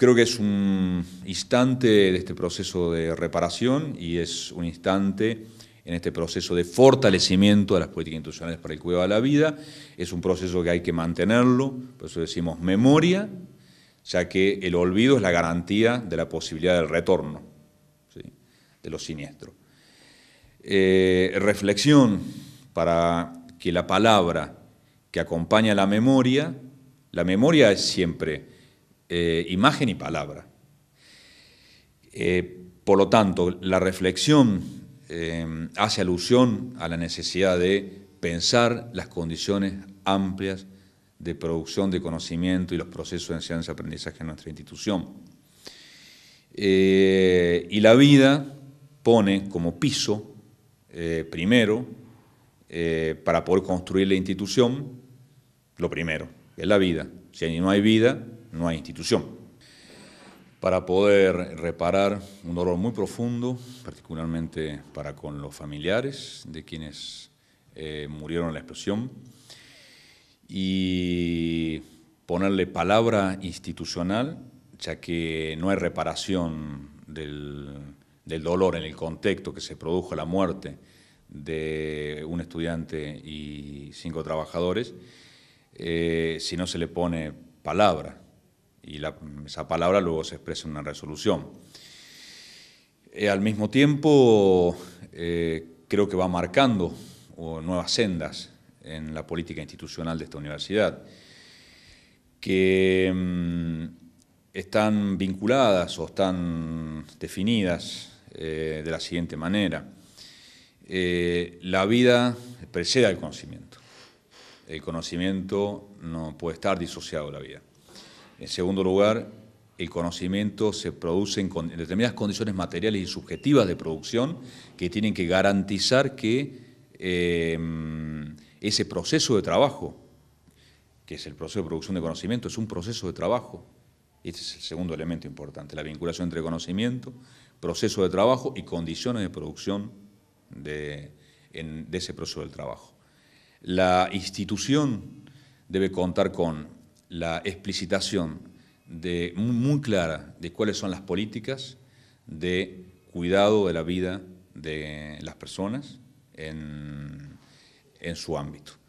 Creo que es un instante de este proceso de reparación y es un instante en este proceso de fortalecimiento de las políticas institucionales para el cuidado de la vida. Es un proceso que hay que mantenerlo, por eso decimos memoria, ya que el olvido es la garantía de la posibilidad del retorno de lo siniestro. Eh, reflexión para que la palabra que acompaña la memoria, la memoria es siempre eh, imagen y palabra. Eh, por lo tanto, la reflexión eh, hace alusión a la necesidad de pensar las condiciones amplias de producción de conocimiento y los procesos de enseñanza-aprendizaje en nuestra institución. y la vida pone como piso, primero, para poder construir la institución, lo primero, es la vida. Si no hay vida, no hay institución. Para poder reparar un dolor muy profundo, particularmente para con los familiares de quienes eh, murieron en la explosión, y ponerle palabra institucional, ya que no hay reparación del, dolor en el contexto que se produjo la muerte de un estudiante y cinco trabajadores, eh, si no se le pone palabra y esa palabra luego se expresa en una resolución. Eh, al mismo tiempo, eh, creo que va marcando nuevas sendas en la política institucional de esta universidad, que mm, están vinculadas o están definidas eh, de la siguiente manera. la vida precede al conocimiento. El conocimiento no puede estar disociado de la vida. En segundo lugar, el conocimiento se produce en, determinadas condiciones materiales y subjetivas de producción que tienen que garantizar que em, ese proceso de trabajo, que es el proceso de producción de conocimiento, es un proceso de trabajo. Este es el segundo elemento importante, la vinculación entre conocimiento, proceso de trabajo y condiciones de producción de, de ese proceso del trabajo. La institución debe contar con la explicitación de, muy clara de cuáles son las políticas de cuidado de la vida de las personas en su ámbito.